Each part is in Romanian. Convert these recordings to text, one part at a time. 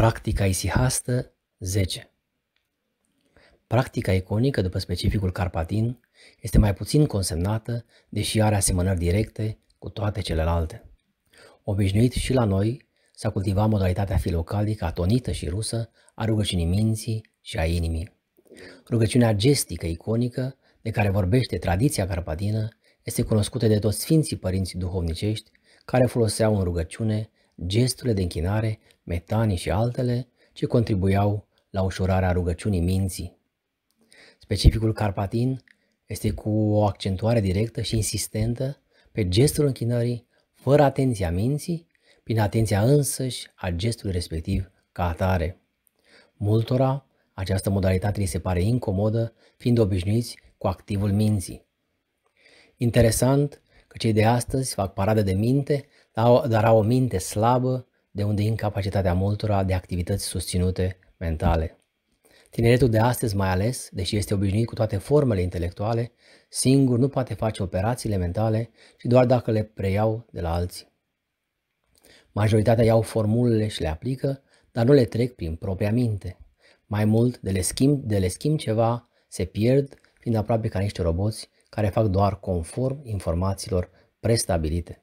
Practica isihastă 10 Practica iconică după specificul carpatin este mai puțin consemnată, deși are asemănări directe cu toate celelalte. Obișnuit și la noi, s-a cultivat modalitatea filocalică atonită și rusă a rugăciunii minții și a inimii. Rugăciunea gestică iconică de care vorbește tradiția carpatină este cunoscută de toți sfinții părinți duhovnicești care foloseau în rugăciune gesturile de închinare metanii și altele ce contribuiau la ușurarea rugăciunii minții. Specificul carpatin este cu o accentuare directă și insistentă pe gestul închinării, fără atenția minții, prin atenția însăși a gestului respectiv ca atare. Multora, această modalitate li se pare incomodă, fiind obișnuiți cu activul minții. Interesant că cei de astăzi fac paradă de minte, dar au o minte slabă de unde incapacitatea multora de activități susținute mentale. Tineretul de astăzi mai ales, deși este obișnuit cu toate formele intelectuale, singur nu poate face operațiile mentale, și doar dacă le preiau de la alții. Majoritatea iau formulele și le aplică, dar nu le trec prin propria minte. Mai mult, de le schimb, de le schimb ceva, se pierd, fiind aproape ca niște roboți care fac doar conform informațiilor prestabilite.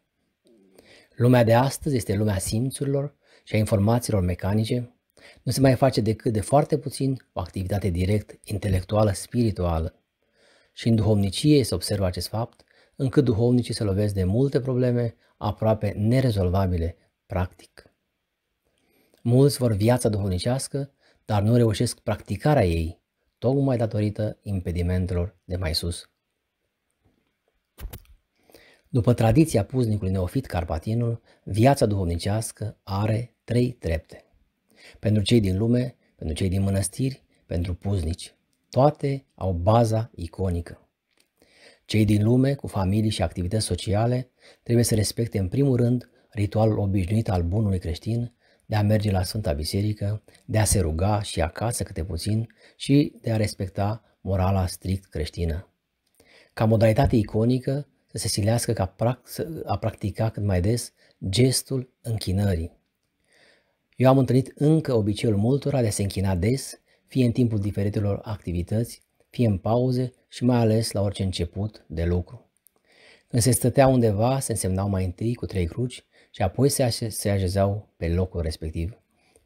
Lumea de astăzi este lumea simțurilor și a informațiilor mecanice. Nu se mai face decât de foarte puțin o activitate direct intelectuală spirituală. Și în duhovnicie se observă acest fapt, încât duhovnicii se lovesc de multe probleme aproape nerezolvabile, practic. Mulți vor viața duhovnicească, dar nu reușesc practicarea ei, tocmai datorită impedimentelor de mai sus după tradiția puznicului neofit Carpatinul, viața duhovnicească are trei trepte. Pentru cei din lume, pentru cei din mănăstiri, pentru puznici. Toate au baza iconică. Cei din lume, cu familii și activități sociale, trebuie să respecte în primul rând ritualul obișnuit al bunului creștin de a merge la Sfânta Biserică, de a se ruga și acasă câte puțin și de a respecta morala strict creștină. Ca modalitate iconică, să se silească ca a practica cât mai des gestul închinării. Eu am întâlnit încă obiceiul multora de a se închina des, fie în timpul diferitelor activități, fie în pauze și mai ales la orice început de lucru. Când se stătea undeva, se însemnau mai întâi cu trei cruci și apoi se, se așezau pe locul respectiv.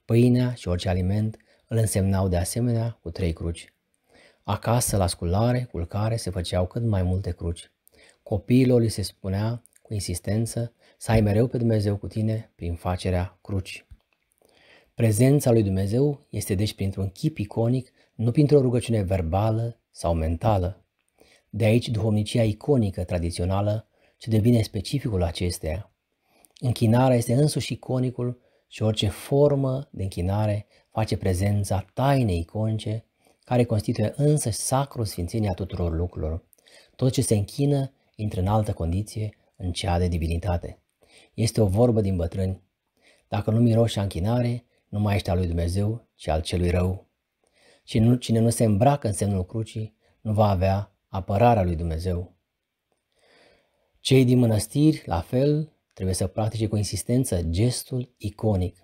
Pâinea și orice aliment îl însemnau de asemenea cu trei cruci. Acasă, la sculare, culcare, se făceau cât mai multe cruci. Copiilor li se spunea cu insistență să ai mereu pe Dumnezeu cu tine prin facerea crucii. Prezența lui Dumnezeu este deci printr-un chip iconic, nu printr-o rugăciune verbală sau mentală. De aici duhovnicia iconică tradițională ce devine specificul acesteia. Închinarea este însuși iconicul și orice formă de închinare face prezența tainei iconice, care constituie însă sacru sfințenia tuturor lucrurilor. Tot ce se închină intră în altă condiție, în cea de divinitate. Este o vorbă din bătrâni. Dacă nu miroși a închinare, nu mai ești al lui Dumnezeu, ci al celui rău. Și nu, cine nu se îmbracă în semnul crucii, nu va avea apărarea lui Dumnezeu. Cei din mănăstiri, la fel, trebuie să practice cu insistență gestul iconic.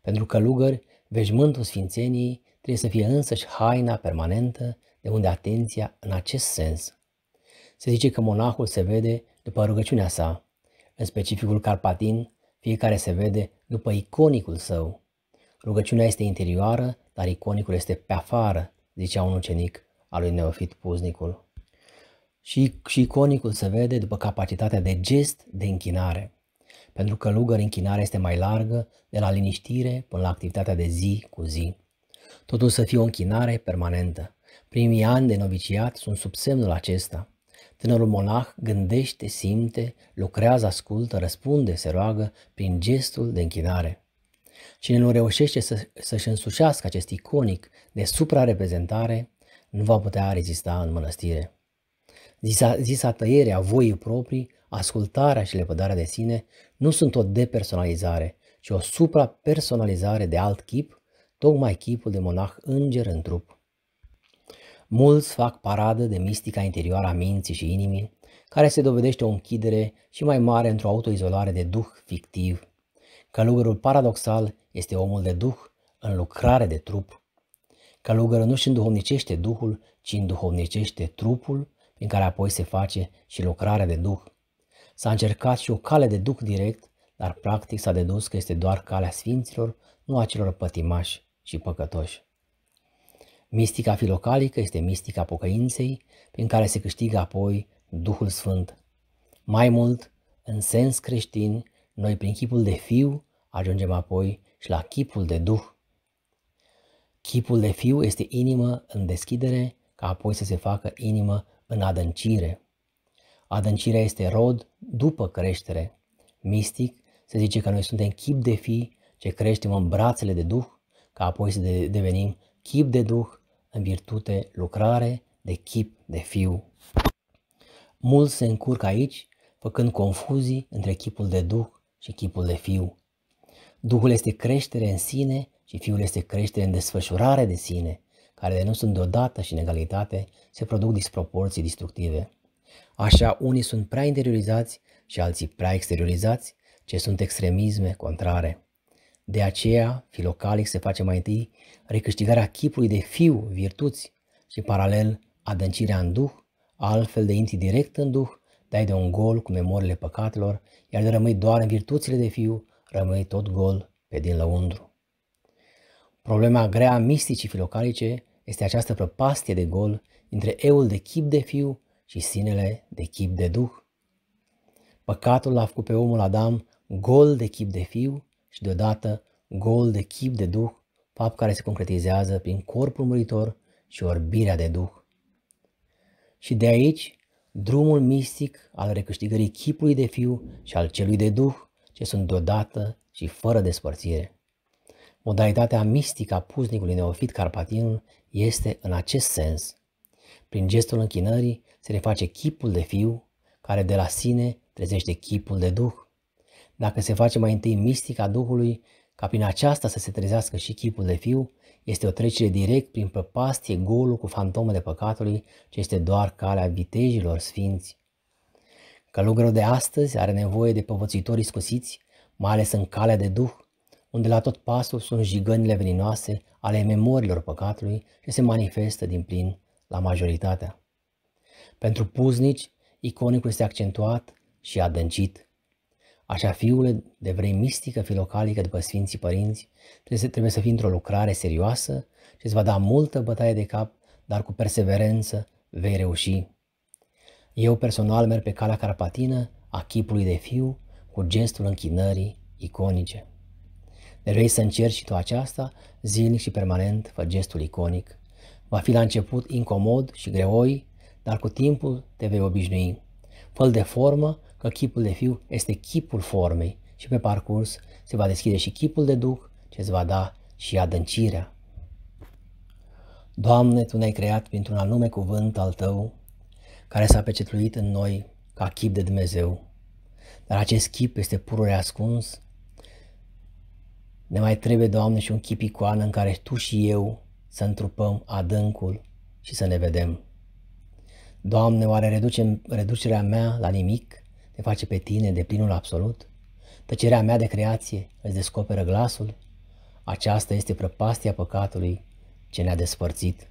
Pentru călugări, veșmântul sfințeniei trebuie să fie însăși haina permanentă de unde atenția în acest sens se zice că monahul se vede după rugăciunea sa. În specificul carpatin, fiecare se vede după iconicul său. Rugăciunea este interioară, dar iconicul este pe afară, zicea un ucenic al lui Neofit Puznicul. Și, și iconicul se vede după capacitatea de gest de închinare. Pentru că lugăr închinare este mai largă, de la liniștire până la activitatea de zi cu zi. Totul să fie o închinare permanentă. Primii ani de noviciat sunt sub semnul acesta – Tânărul monah gândește, simte, lucrează, ascultă, răspunde, se roagă prin gestul de închinare. Cine nu reușește să, să-și însușească acest iconic de suprareprezentare, nu va putea rezista în mănăstire. Zisa, zisa tăierea voii proprii, ascultarea și lepădarea de sine nu sunt o depersonalizare, ci o suprapersonalizare de alt chip, tocmai chipul de monah înger în trup. Mulți fac paradă de mistica interioară a minții și inimii, care se dovedește o închidere și mai mare într-o autoizolare de duh fictiv. Călugărul paradoxal este omul de duh în lucrare de trup. Călugărul nu-și înduhovnicește duhul, ci înduhovnicește trupul, prin care apoi se face și lucrarea de duh. S-a încercat și o cale de duh direct, dar practic s-a dedus că este doar calea sfinților, nu a celor pătimași și păcătoși. Mistica filocalică este mistica pocăinței, prin care se câștigă apoi Duhul Sfânt. Mai mult, în sens creștin, noi prin chipul de fiu ajungem apoi și la chipul de duh. Chipul de fiu este inimă în deschidere, ca apoi să se facă inimă în adâncire. Adâncirea este rod după creștere. Mistic se zice că noi suntem chip de fi ce creștem în brațele de Duh, ca apoi să devenim chip de Duh în virtute, lucrare de chip de fiu. Mulți se încurcă aici, făcând confuzii între chipul de Duh și chipul de fiu. Duhul este creștere în sine și Fiul este creștere în desfășurare de sine, care de nu sunt deodată și în egalitate, se produc disproporții destructive. Așa, unii sunt prea interiorizați și alții prea exteriorizați, ce sunt extremisme contrare. De aceea, filocalic se face mai întâi recâștigarea chipului de fiu, virtuți, și paralel adâncirea în duh, altfel de intri direct în duh, dai de un gol cu memoriile păcatelor, iar de rămâi doar în virtuțile de fiu, rămâi tot gol pe din lăundru. Problema grea a misticii filocalice este această prăpastie de gol între eul de chip de fiu și sinele de chip de duh. Păcatul l-a făcut pe omul Adam gol de chip de fiu și deodată gol de chip de Duh, fapt care se concretizează prin corpul muritor și orbirea de Duh. Și de aici, drumul mistic al recâștigării chipului de fiu și al celui de Duh, ce sunt deodată și fără despărțire. Modalitatea mistică a puznicului neofit carpatin este în acest sens. Prin gestul închinării se reface chipul de fiu, care de la sine trezește chipul de duh. Dacă se face mai întâi mistica Duhului, ca prin aceasta să se trezească și chipul de fiu, este o trecere direct prin prăpastie golul cu fantomele păcatului, ce este doar calea vitejilor sfinți. Călugărul de astăzi are nevoie de povățuitori scusiți, mai ales în calea de duh, unde la tot pasul sunt jigănile veninoase ale memorilor păcatului ce se manifestă din plin la majoritatea. Pentru puznici, iconicul este accentuat și adâncit. Așa, fiule, de vrei mistică, filocalică după Sfinții Părinți, trebuie să, trebuie să fii într-o lucrare serioasă și îți va da multă bătaie de cap, dar cu perseverență vei reuși. Eu personal merg pe calea carpatină a chipului de fiu cu gestul închinării iconice. De deci vrei să încerci și tu aceasta, zilnic și permanent, fă gestul iconic. Va fi la început incomod și greoi, dar cu timpul te vei obișnui fel de formă, că chipul de fiu este chipul formei și pe parcurs se va deschide și chipul de duh, ce îți va da și adâncirea. Doamne, Tu ne-ai creat printr-un anume cuvânt al Tău, care s-a pecetluit în noi ca chip de Dumnezeu, dar acest chip este pur ascuns. Ne mai trebuie, Doamne, și un chip icoană în care Tu și eu să întrupăm adâncul și să ne vedem. Doamne, oare reduce, reducerea mea la nimic te face pe tine de plinul absolut? Tăcerea mea de creație îți descoperă glasul? Aceasta este prăpastia păcatului ce ne-a despărțit.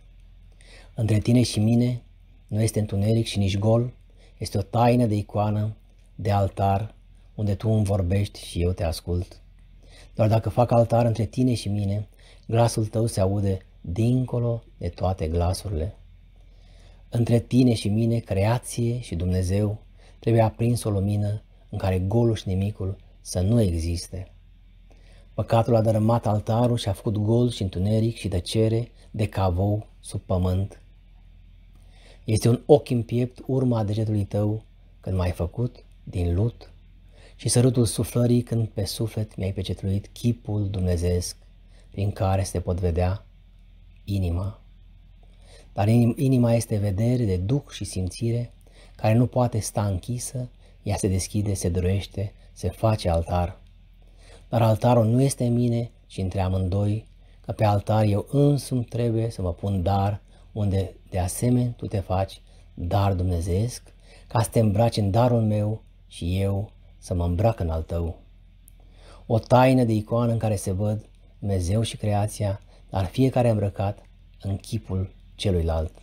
Între tine și mine nu este întuneric și nici gol, este o taină de icoană, de altar, unde tu îmi vorbești și eu te ascult. Doar dacă fac altar între tine și mine, glasul tău se aude dincolo de toate glasurile. Între tine și mine, creație și Dumnezeu, trebuie aprins o lumină în care golul și nimicul să nu existe. Păcatul a dărâmat altarul și a făcut gol și întuneric și tăcere de cavou sub pământ. Este un ochi piept urma a degetului tău când m-ai făcut din lut și sărutul suflării când pe suflet mi-ai pecetluit chipul dumnezeesc prin care se pot vedea inima. Dar inima este vedere de duh și simțire, care nu poate sta închisă, ea se deschide, se dorește, se face altar. Dar altarul nu este în mine, ci între amândoi, că pe altar eu însumi trebuie să mă pun dar, unde de asemenea tu te faci dar dumnezeesc, ca să te îmbraci în darul meu și eu să mă îmbrac în al tău. O taină de icoană în care se văd Dumnezeu și creația, dar fiecare îmbrăcat în chipul चलो लाल